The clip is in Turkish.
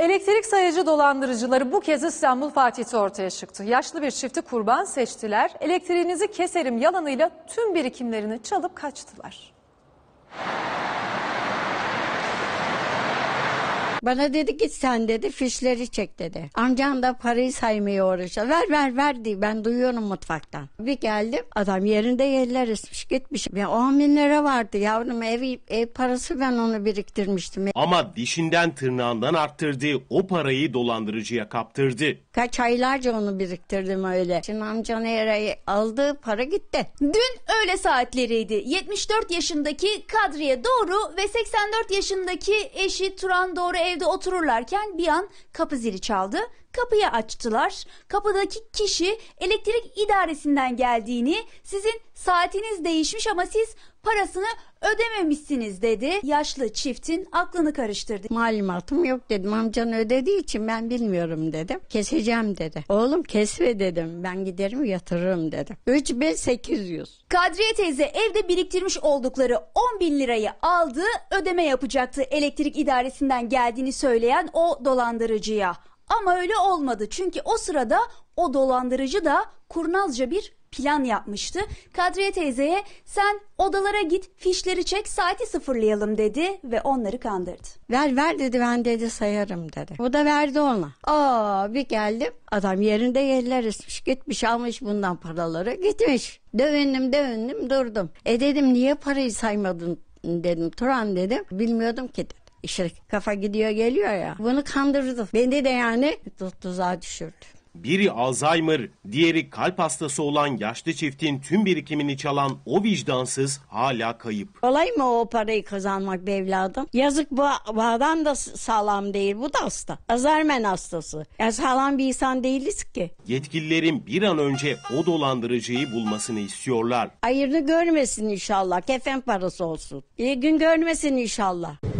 Elektrik sayacı dolandırıcıları bu kez İstanbul Fatih'te ortaya çıktı. Yaşlı bir çifti kurban seçtiler. Elektriğinizi keserim yalanıyla tüm birikimlerini çalıp kaçtılar. Bana dedi ki sen dedi fişleri çek dedi. Amcan da parayı saymaya uğraşıyor. Ver ver ver diye ben duyuyorum mutfaktan. Bir geldim adam yerinde yerler ısmış gitmiş. Ya 10 bin lira vardı yavrum ev, ev parası ben onu biriktirmiştim. Ama dişinden tırnağından arttırdığı o parayı dolandırıcıya kaptırdı. Kaç aylarca onu biriktirdim öyle. Şimdi amcanın yere aldı para gitti. Dün öğle saatleriydi. 74 yaşındaki Kadriye Doğru ve 84 yaşındaki eşi Turan Doğru evde otururlarken bir an kapı zili çaldı. Kapıyı açtılar. Kapıdaki kişi elektrik idaresinden geldiğini, sizin Saatiniz değişmiş ama siz parasını ödememişsiniz dedi. Yaşlı çiftin aklını karıştırdı. Malumatım yok dedim. Amcan ödediği için ben bilmiyorum dedim. Keseceğim dedi. Oğlum kesme dedim. Ben giderim yatırırım dedim. 3800. Kadriye teyze evde biriktirmiş oldukları 10 bin lirayı aldı. Ödeme yapacaktı elektrik idaresinden geldiğini söyleyen o dolandırıcıya. Ama öyle olmadı çünkü o sırada o dolandırıcı da kurnazca bir plan yapmıştı. Kadriye teyzeye sen odalara git fişleri çek saati sıfırlayalım dedi ve onları kandırdı. Ver ver dedi ben dedi sayarım dedi. O da verdi ona. Aa bir geldim adam yerinde yerler ismiş gitmiş almış bundan paraları gitmiş. Dövündüm dövündüm durdum. E dedim niye parayı saymadın dedim Turan dedim bilmiyordum ki. İşte kafa gidiyor geliyor ya. Bunu kandırdı. Beni de yani tuzağa düşürdü. Biri Alzheimer, diğeri kalp hastası olan yaşlı çiftin tüm birikimini çalan o vicdansız hala kayıp. Kolay mı o parayı kazanmak be evladım? Yazık bu, bu adam da sağlam değil, bu da hasta. Azermen hastası. Ya sağlam bir insan değiliz ki. Yetkililerin bir an önce o dolandırıcıyı bulmasını istiyorlar. Ayırını görmesin inşallah, kefen parası olsun. İyi gün görmesin inşallah.